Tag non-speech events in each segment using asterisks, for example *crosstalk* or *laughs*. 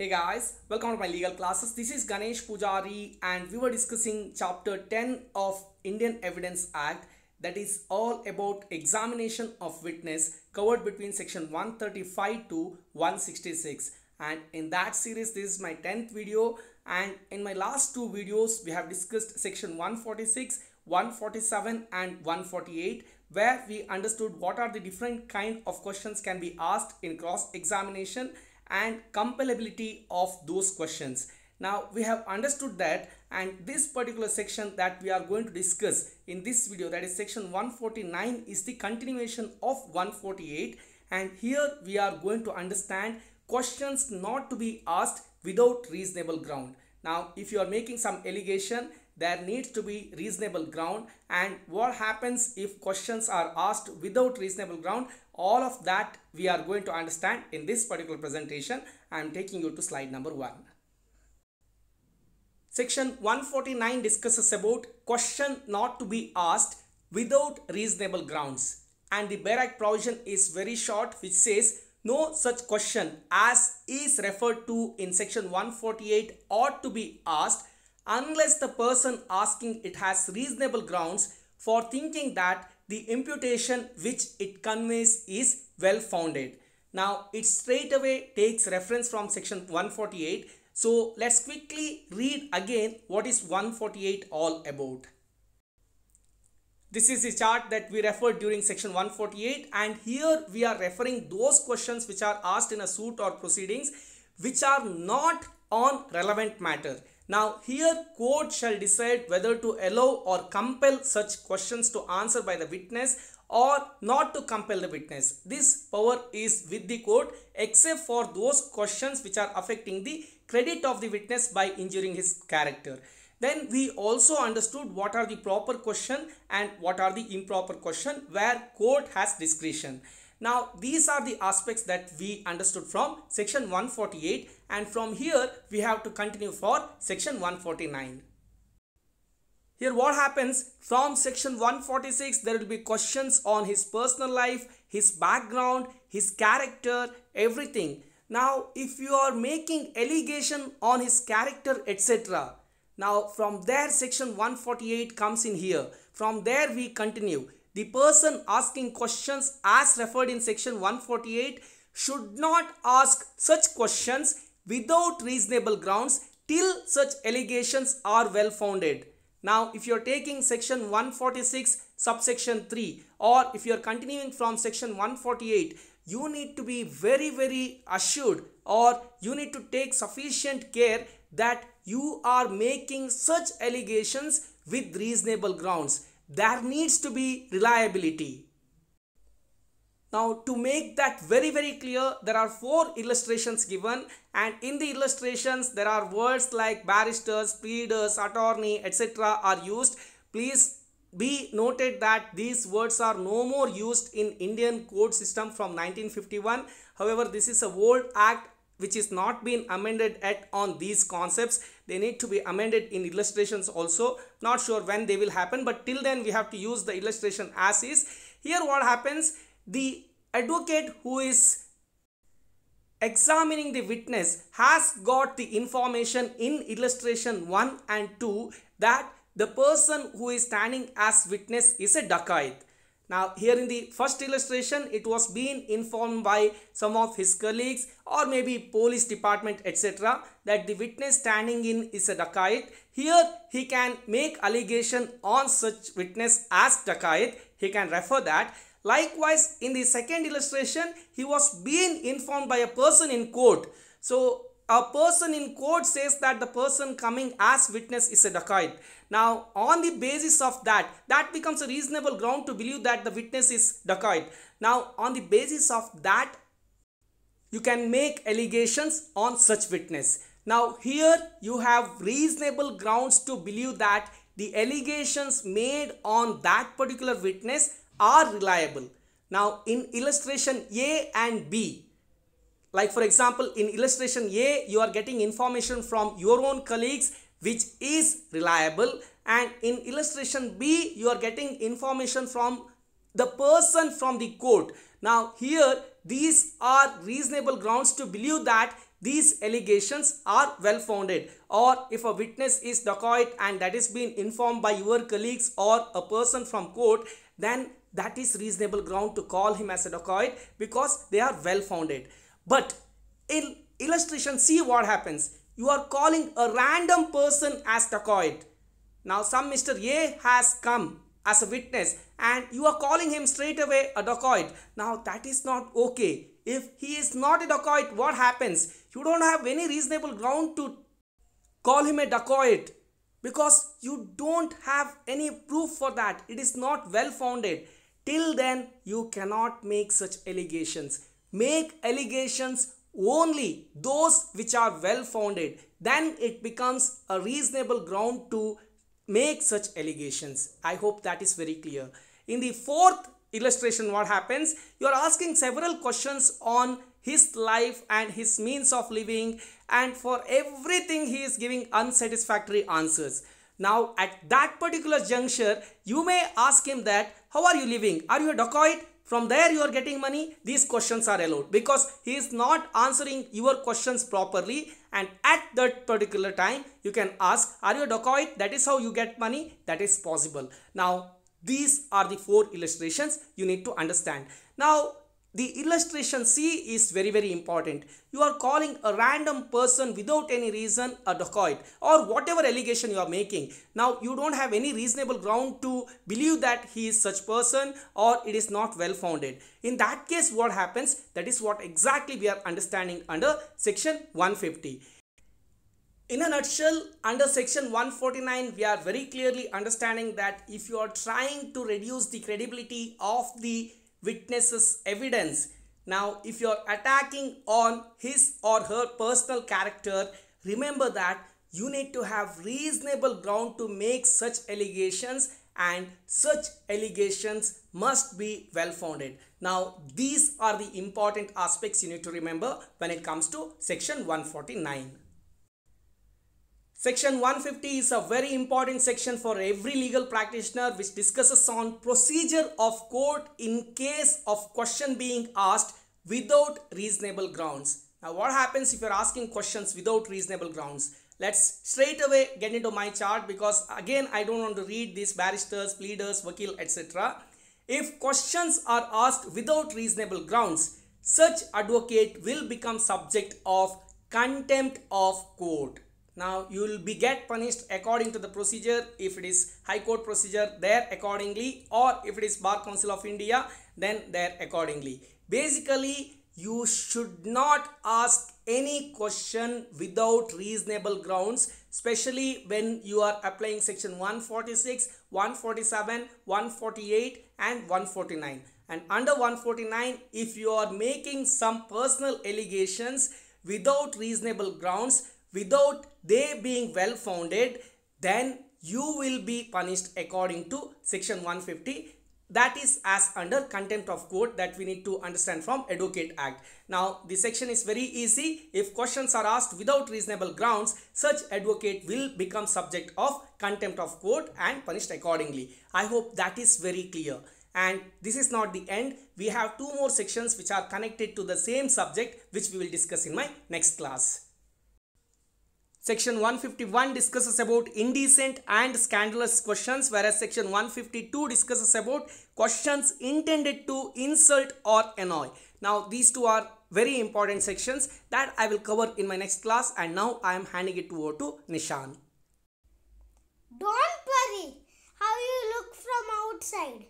Hey guys, welcome to my legal classes. This is Ganesh Pujari and we were discussing chapter 10 of Indian Evidence Act that is all about examination of witness covered between section 135 to 166 and in that series this is my 10th video and in my last two videos we have discussed section 146 147 and 148 where we understood what are the different kind of questions can be asked in cross examination and compilability of those questions. Now we have understood that and this particular section that we are going to discuss in this video that is section 149 is the continuation of 148 and here we are going to understand questions not to be asked without reasonable ground. Now if you are making some allegation there needs to be reasonable ground and what happens if questions are asked without reasonable ground all of that we are going to understand in this particular presentation i am taking you to slide number one section 149 discusses about question not to be asked without reasonable grounds and the BERAC provision is very short which says no such question as is referred to in section 148 ought to be asked unless the person asking it has reasonable grounds for thinking that the imputation which it conveys is well founded. Now it straight away takes reference from section 148. So let's quickly read again what is 148 all about. This is the chart that we referred during section 148 and here we are referring those questions which are asked in a suit or proceedings which are not on relevant matter. Now here court shall decide whether to allow or compel such questions to answer by the witness or not to compel the witness. This power is with the court except for those questions which are affecting the credit of the witness by injuring his character. Then we also understood what are the proper question and what are the improper question where court has discretion. Now these are the aspects that we understood from section 148 and from here we have to continue for section 149. Here what happens from section 146 there will be questions on his personal life, his background, his character, everything. Now if you are making allegation on his character etc. Now from there section 148 comes in here. From there we continue the person asking questions as referred in section 148 should not ask such questions without reasonable grounds till such allegations are well founded. Now, if you are taking section 146 subsection 3 or if you are continuing from section 148, you need to be very, very assured or you need to take sufficient care that you are making such allegations with reasonable grounds there needs to be reliability. Now to make that very very clear there are four illustrations given and in the illustrations there are words like barristers, pleaders, attorney etc are used. Please be noted that these words are no more used in Indian code system from 1951. However this is a old act which is not been amended at on these concepts they need to be amended in illustrations also not sure when they will happen but till then we have to use the illustration as is here what happens the advocate who is examining the witness has got the information in illustration 1 and 2 that the person who is standing as witness is a dacoit now here in the first illustration, it was being informed by some of his colleagues or maybe police department etc. that the witness standing in is a dacoit. Here he can make allegation on such witness as dacoit. He can refer that. Likewise in the second illustration, he was being informed by a person in court. So a person in court says that the person coming as witness is a dacoit. Now, on the basis of that, that becomes a reasonable ground to believe that the witness is dacoit. Now, on the basis of that, you can make allegations on such witness. Now, here you have reasonable grounds to believe that the allegations made on that particular witness are reliable. Now, in illustration A and B, like for example, in illustration A, you are getting information from your own colleagues which is reliable and in illustration B, you are getting information from the person from the court. Now here, these are reasonable grounds to believe that these allegations are well founded or if a witness is dacoit and that is being informed by your colleagues or a person from court then that is reasonable ground to call him as a dacoit because they are well founded. But in illustration, see what happens. You are calling a random person as dacoit. Now some Mr. A has come as a witness and you are calling him straight away a dacoit. Now that is not okay. If he is not a dacoit, what happens? You don't have any reasonable ground to call him a dacoit because you don't have any proof for that. It is not well founded. Till then, you cannot make such allegations make allegations only those which are well founded, then it becomes a reasonable ground to make such allegations. I hope that is very clear. In the fourth illustration, what happens? You are asking several questions on his life and his means of living, and for everything, he is giving unsatisfactory answers. Now, at that particular juncture, you may ask him that, How are you living? Are you a dacoit? From there you are getting money. These questions are allowed because he is not answering your questions properly and at that particular time you can ask are you a dacoit? That is how you get money. That is possible. Now these are the four illustrations you need to understand. Now the illustration C is very very important. You are calling a random person without any reason a dacoit or whatever allegation you are making. Now you don't have any reasonable ground to believe that he is such person or it is not well founded. In that case what happens that is what exactly we are understanding under section 150. In a nutshell, under section 149, we are very clearly understanding that if you are trying to reduce the credibility of the witnesses evidence. Now, if you're attacking on his or her personal character, remember that you need to have reasonable ground to make such allegations and such allegations must be well founded. Now, these are the important aspects you need to remember when it comes to section 149. Section 150 is a very important section for every legal practitioner which discusses on procedure of court in case of question being asked without reasonable grounds. Now what happens if you're asking questions without reasonable grounds? Let's straight away get into my chart because again I don't want to read these barristers, pleaders, vakil etc. If questions are asked without reasonable grounds, such advocate will become subject of contempt of court. Now you will be get punished according to the procedure if it is High Court procedure there accordingly or if it is Bar Council of India then there accordingly. Basically you should not ask any question without reasonable grounds especially when you are applying section 146 147 148 and 149 and under 149 if you are making some personal allegations without reasonable grounds without they being well founded, then you will be punished according to section 150 that is as under contempt of court that we need to understand from Educate Act. Now the section is very easy. If questions are asked without reasonable grounds, such advocate will become subject of contempt of court and punished accordingly. I hope that is very clear. And this is not the end. We have two more sections which are connected to the same subject which we will discuss in my next class. Section 151 discusses about indecent and scandalous questions whereas section 152 discusses about questions intended to insult or annoy. Now these two are very important sections that I will cover in my next class and now I am handing it over to Nishan. Don't worry how you look from outside.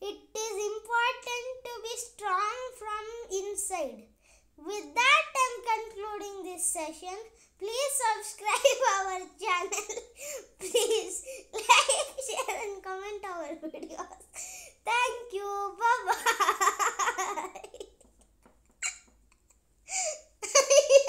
It is important to be strong from inside. With that, I'm concluding this session. Please subscribe *laughs* our channel. *laughs* Please like, *laughs* share and comment our videos. Thank you. Bye-bye.